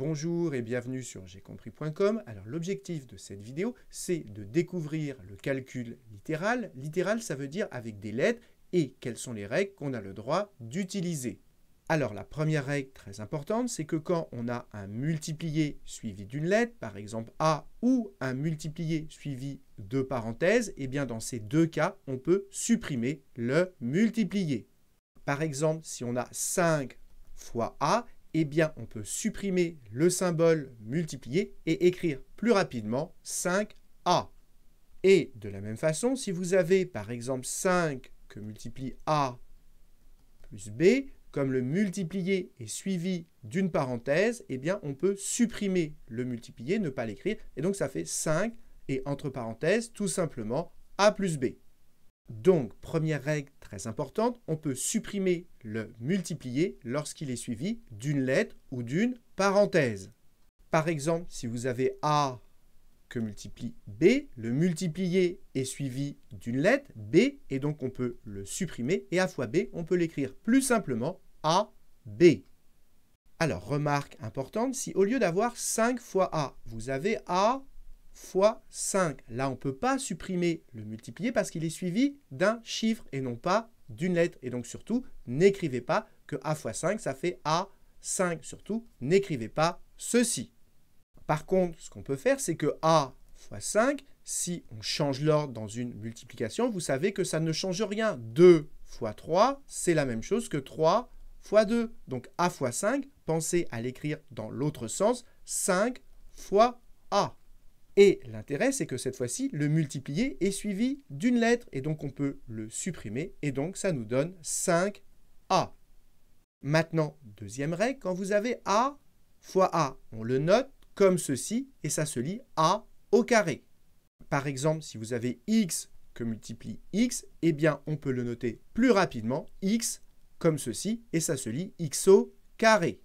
Bonjour et bienvenue sur compris.com. Alors l'objectif de cette vidéo, c'est de découvrir le calcul littéral. Littéral, ça veut dire avec des lettres et quelles sont les règles qu'on a le droit d'utiliser. Alors la première règle très importante, c'est que quand on a un multiplié suivi d'une lettre, par exemple A, ou un multiplié suivi de parenthèses, et eh bien dans ces deux cas, on peut supprimer le multiplié. Par exemple, si on a 5 fois A, eh bien on peut supprimer le symbole multiplié et écrire plus rapidement 5a. Et de la même façon, si vous avez par exemple 5 que multiplie a plus b, comme le multiplié est suivi d'une parenthèse, eh bien on peut supprimer le multiplié, ne pas l'écrire, et donc ça fait 5 et entre parenthèses tout simplement a plus b. Donc première règle très importante, on peut supprimer le multiplier lorsqu'il est suivi d'une lettre ou d'une parenthèse. Par exemple, si vous avez A que multiplie B, le multiplier est suivi d'une lettre, B, et donc on peut le supprimer, et A fois B, on peut l'écrire plus simplement AB. Alors, remarque importante, si au lieu d'avoir 5 fois A, vous avez A fois 5. Là, on ne peut pas supprimer le multiplier parce qu'il est suivi d'un chiffre et non pas d'une lettre. Et donc surtout, n'écrivez pas que A fois 5, ça fait A5. Surtout, n'écrivez pas ceci. Par contre, ce qu'on peut faire, c'est que A fois 5, si on change l'ordre dans une multiplication, vous savez que ça ne change rien. 2 fois 3, c'est la même chose que 3 fois 2. Donc A fois 5, pensez à l'écrire dans l'autre sens, 5 fois A. Et l'intérêt, c'est que cette fois-ci, le multiplier est suivi d'une lettre, et donc on peut le supprimer, et donc ça nous donne 5A. Maintenant, deuxième règle, quand vous avez A fois A, on le note comme ceci, et ça se lit A au carré. Par exemple, si vous avez X que multiplie X, eh bien, on peut le noter plus rapidement, X comme ceci, et ça se lit X au carré.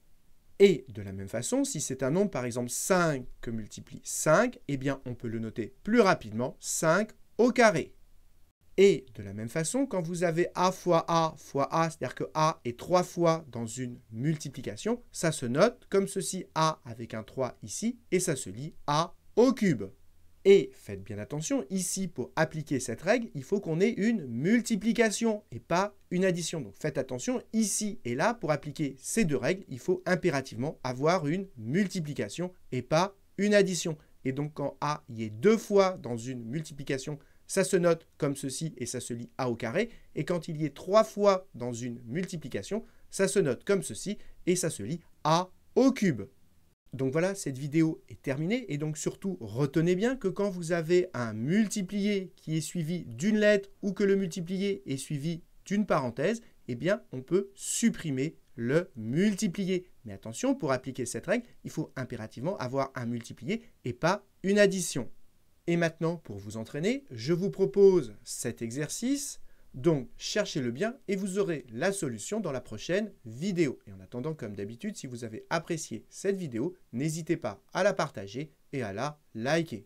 Et de la même façon, si c'est un nombre, par exemple 5 que multiplie 5, eh bien on peut le noter plus rapidement, 5 au carré. Et de la même façon, quand vous avez A fois A fois A, c'est-à-dire que A est 3 fois dans une multiplication, ça se note comme ceci, A avec un 3 ici, et ça se lit A au cube. Et faites bien attention, ici pour appliquer cette règle, il faut qu'on ait une multiplication et pas une addition. Donc faites attention, ici et là, pour appliquer ces deux règles, il faut impérativement avoir une multiplication et pas une addition. Et donc quand A y est deux fois dans une multiplication, ça se note comme ceci et ça se lit A au carré. Et quand il y est trois fois dans une multiplication, ça se note comme ceci et ça se lit A au cube. Donc voilà, cette vidéo est terminée et donc surtout retenez bien que quand vous avez un multiplié qui est suivi d'une lettre ou que le multiplié est suivi d'une parenthèse, eh bien on peut supprimer le multiplié. Mais attention, pour appliquer cette règle, il faut impérativement avoir un multiplié et pas une addition. Et maintenant, pour vous entraîner, je vous propose cet exercice donc, cherchez le bien et vous aurez la solution dans la prochaine vidéo. Et en attendant, comme d'habitude, si vous avez apprécié cette vidéo, n'hésitez pas à la partager et à la liker.